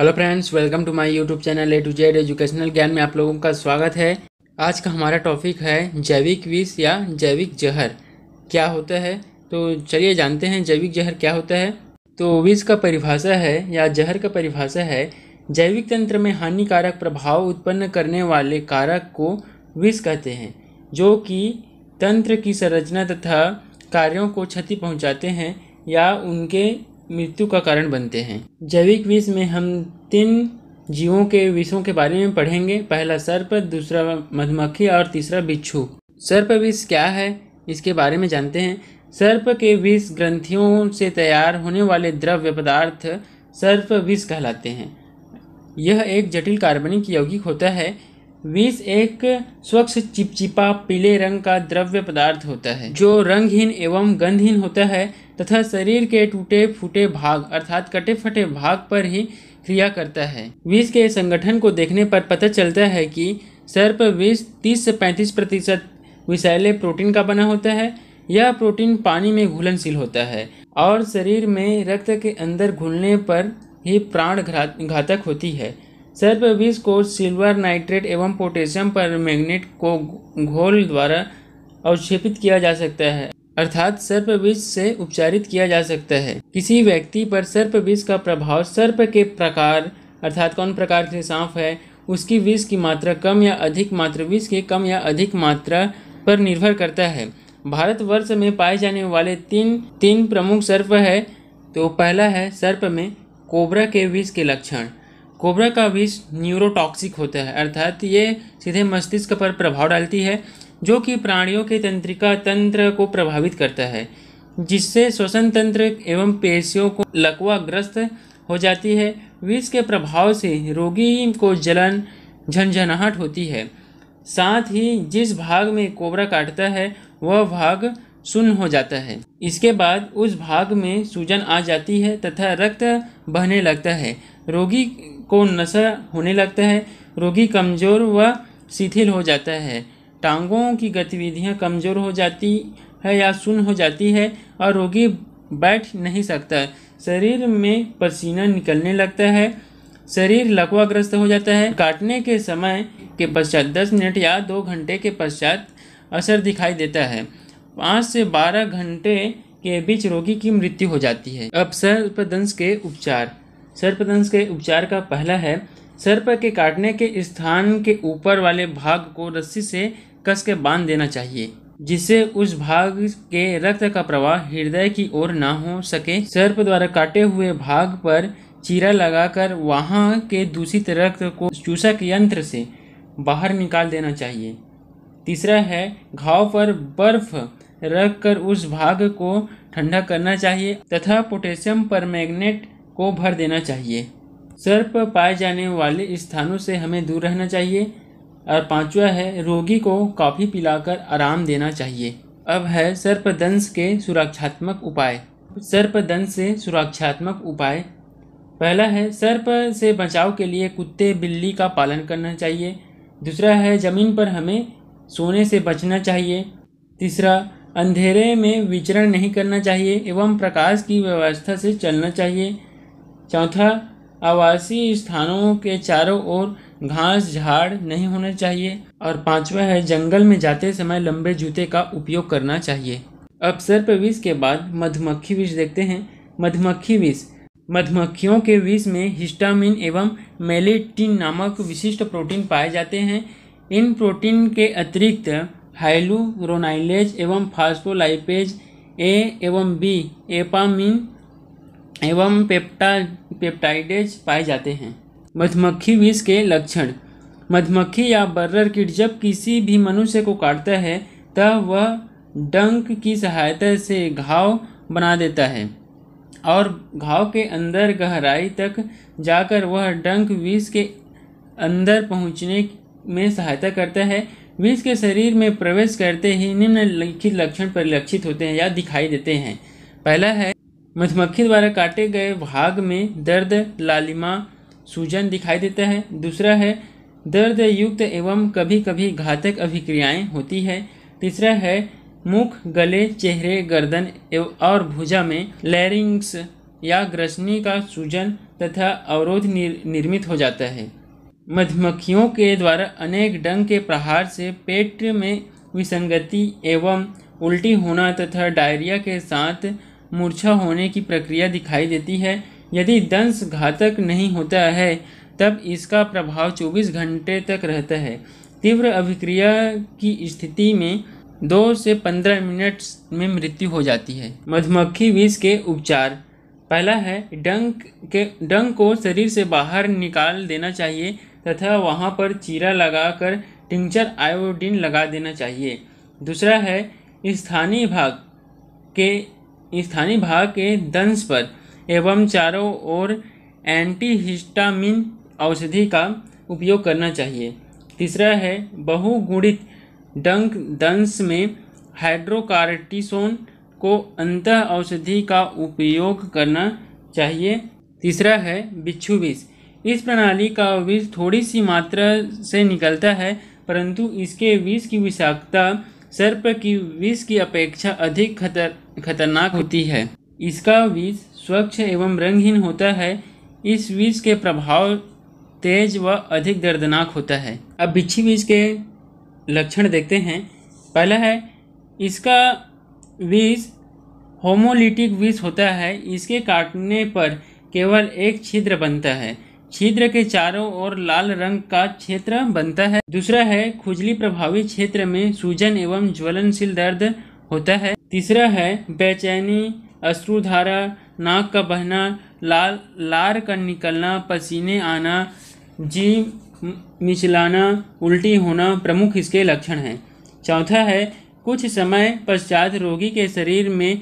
hello friends welcome to my YouTube channel A to Z educational ज्ञान में आप लोगों का स्वागत है आज का हमारा टॉपिक है जैविक विष या जैविक जहर क्या होता है तो चलिए जानते हैं जैविक जहर क्या होता है तो विष का परिभाषा है या जहर का परिभाषा है जैविक तंत्र में हानिकारक प्रभाव उत्पन्न करने वाले कारक को विष कहते हैं जो कि तंत्र की संरचना तथा कार्यों को क्षति पहुँचाते हैं या उनके मृत्यु का कारण बनते हैं जैविक विष में हम तीन जीवों के विषों के बारे में पढ़ेंगे पहला सर्प दूसरा मधुमक्खी और तीसरा बिच्छू सर्प विष क्या है इसके बारे में जानते हैं सर्प के विष ग्रंथियों से तैयार होने वाले द्रव्य पदार्थ सर्प विष कहलाते हैं यह एक जटिल कार्बनिक यौगिक होता है विष एक स्वच्छ चिपचिपा पीले रंग का द्रव्य पदार्थ होता है जो रंगहीन एवं गंधहीन होता है तथा शरीर के टूटे फूटे भाग अर्थात कटे फटे भाग पर ही क्रिया करता है विष के संगठन को देखने पर पता चलता है कि सर्प विष 30 से 35 प्रतिशत विषैले प्रोटीन का बना होता है यह प्रोटीन पानी में घुलनशील होता है और शरीर में रक्त के अंदर घुलने पर ही प्राण घातक होती है विष को सिल्वर नाइट्रेट एवं पोटेशियम पर मैग्नेट को घोल द्वारा अवक्षेपित किया जा सकता है अर्थात सर्प विष से उपचारित किया जा सकता है किसी व्यक्ति पर विष का प्रभाव सर्प के प्रकार अर्थात कौन प्रकार से सांप है उसकी विष की मात्रा कम या अधिक मात्रा विष के कम या अधिक मात्रा पर निर्भर करता है भारतवर्ष में पाए जाने वाले तीन तीन प्रमुख सर्प है तो पहला है सर्प में कोबरा के विष के लक्षण कोबरा का विष न्यूरोटॉक्सिक होता है अर्थात ये सीधे मस्तिष्क पर प्रभाव डालती है जो कि प्राणियों के तंत्रिका तंत्र को प्रभावित करता है जिससे श्वसन तंत्र एवं पेशियों को लकवाग्रस्त हो जाती है विष के प्रभाव से रोगी को जलन झंझनाहट होती है साथ ही जिस भाग में कोबरा काटता है वह भाग सुन्न हो जाता है इसके बाद उस भाग में सूजन आ जाती है तथा रक्त बहने लगता है रोगी को नशा होने लगता है रोगी कमज़ोर व शिथिल हो जाता है टांगों की गतिविधियां कमज़ोर हो जाती है या सुन हो जाती है और रोगी बैठ नहीं सकता शरीर में पसीना निकलने लगता है शरीर लकवाग्रस्त हो जाता है काटने के समय के पश्चात दस मिनट या दो घंटे के पश्चात असर दिखाई देता है पाँच से बारह घंटे के बीच रोगी की मृत्यु हो जाती है अपसर्पदंश के उपचार सर्पदंश के उपचार का पहला है सर्प के काटने के स्थान के ऊपर वाले भाग को रस्सी से कस के बांध देना चाहिए जिससे उस भाग के रक्त का प्रवाह हृदय की ओर ना हो सके सर्प द्वारा काटे हुए भाग पर चीरा लगाकर वहाँ के दूषित रक्त को चूसक यंत्र से बाहर निकाल देना चाहिए तीसरा है घाव पर बर्फ रख कर उस भाग को ठंडा करना चाहिए तथा पोटेशियम पर मैग्नेट को भर देना चाहिए सर्प पाए जाने वाले स्थानों से हमें दूर रहना चाहिए और पांचवा है रोगी को कॉफ़ी पिलाकर आराम देना चाहिए अब है सर्पदंश के सुरक्षात्मक उपाय सर्पदंश से सुरक्षात्मक उपाय पहला है सर्प से बचाव के लिए कुत्ते बिल्ली का पालन करना चाहिए दूसरा है ज़मीन पर हमें सोने से बचना चाहिए तीसरा अंधेरे में विचरण नहीं करना चाहिए एवं प्रकाश की व्यवस्था से चलना चाहिए चौथा आवासीय स्थानों के चारों ओर घास झाड़ नहीं होने चाहिए और पांचवा है जंगल में जाते समय लंबे जूते का उपयोग करना चाहिए अब सर्प विष के बाद मधुमक्खी विष देखते हैं मधुमक्खी विष मधुमक्खियों के विष में हिस्टामिन एवं मेलेटिन नामक विशिष्ट प्रोटीन पाए जाते हैं इन प्रोटीन के अतिरिक्त हाइलूरोनाइलेज एवं फास्फोलाइपेज ए एवं बी एपामिन एवं पेप्टा पेप्टाइडेज पाए जाते हैं मधुमक्खी विष के लक्षण मधुमक्खी या बर्रर कीट जब किसी भी मनुष्य को काटता है तब वह डंक की सहायता से घाव बना देता है और घाव के अंदर गहराई तक जाकर वह डंक विष के अंदर पहुंचने में सहायता करता है विष के शरीर में प्रवेश करते ही निम्नलिखित लक्षण परिलक्षित होते हैं या दिखाई देते हैं पहला है मधुमक्खी द्वारा काटे गए भाग में दर्द लालिमा सूजन दिखाई देता है दूसरा है दर्द युक्त एवं कभी कभी घातक अभिक्रियाएं होती है तीसरा है मुख गले चेहरे गर्दन और भुजा में लैरिंग्स या ग्रसनी का सूजन तथा अवरोध निर, निर्मित हो जाता है मधुमक्खियों के द्वारा अनेक डंग के प्रहार से पेट में विसंगति एवं उल्टी होना तथा डायरिया के साथ मूर्छा होने की प्रक्रिया दिखाई देती है यदि दंश घातक नहीं होता है तब इसका प्रभाव 24 घंटे तक रहता है तीव्र अभिक्रिया की स्थिति में दो से पंद्रह मिनट में मृत्यु हो जाती है मधुमक्खी विष के उपचार पहला है डंक के डंक को शरीर से बाहर निकाल देना चाहिए तथा वहाँ पर चीरा लगाकर टिंचर आयोडीन लगा देना चाहिए दूसरा है स्थानीय भाग के स्थानीय भाग के दंश पर एवं चारों ओर एंटीहिस्टामिन औषधि का उपयोग करना चाहिए तीसरा है बहुगुणित डंक दंश में हाइड्रोकार्टिसोन को अंत औषधि का उपयोग करना चाहिए तीसरा है बिच्छू विष इस प्रणाली का विष थोड़ी सी मात्रा से निकलता है परंतु इसके विष की विषाक्तता सर्प की विष की अपेक्षा अधिक खतर खतरनाक होती है इसका विष स्वच्छ एवं रंगहीन होता है इस विष के प्रभाव तेज व अधिक दर्दनाक होता है अब बिच्छी विष के लक्षण देखते हैं पहला है इसका विष होमोलिटिक विष होता है इसके काटने पर केवल एक छिद्र बनता है छिद्र के चारों ओर लाल रंग का क्षेत्र बनता है दूसरा है खुजली प्रभावित क्षेत्र में सूजन एवं ज्वलनशील दर्द होता है तीसरा है बेचैनी अश्रुधारा नाक का बहना लाल लार का निकलना पसीने आना जी मिचलाना उल्टी होना प्रमुख इसके लक्षण हैं चौथा है कुछ समय पश्चात रोगी के शरीर में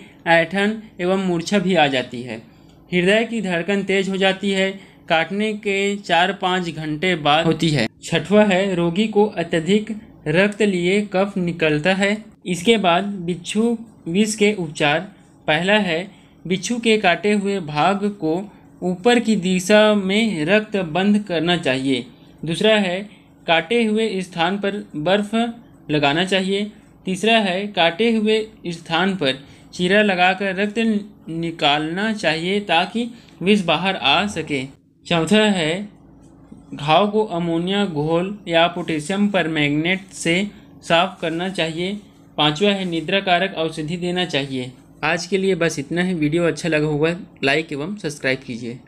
ऐठन एवं मूर्छा भी आ जाती है हृदय की धड़कन तेज हो जाती है काटने के चार पाँच घंटे बाद होती है छठवा है रोगी को अत्यधिक रक्त लिए कफ निकलता है इसके बाद बिच्छू विष के उपचार पहला है बिच्छू के काटे हुए भाग को ऊपर की दिशा में रक्त बंद करना चाहिए दूसरा है काटे हुए स्थान पर बर्फ लगाना चाहिए तीसरा है काटे हुए स्थान पर चीरा लगाकर रक्त निकालना चाहिए ताकि विष बाहर आ सके चौथा है घाव को अमोनिया घोल या पोटेशियम पर से साफ करना चाहिए पांचवा है निद्रा कारक औषधि देना चाहिए आज के लिए बस इतना ही वीडियो अच्छा लगा होगा लाइक एवं सब्सक्राइब कीजिए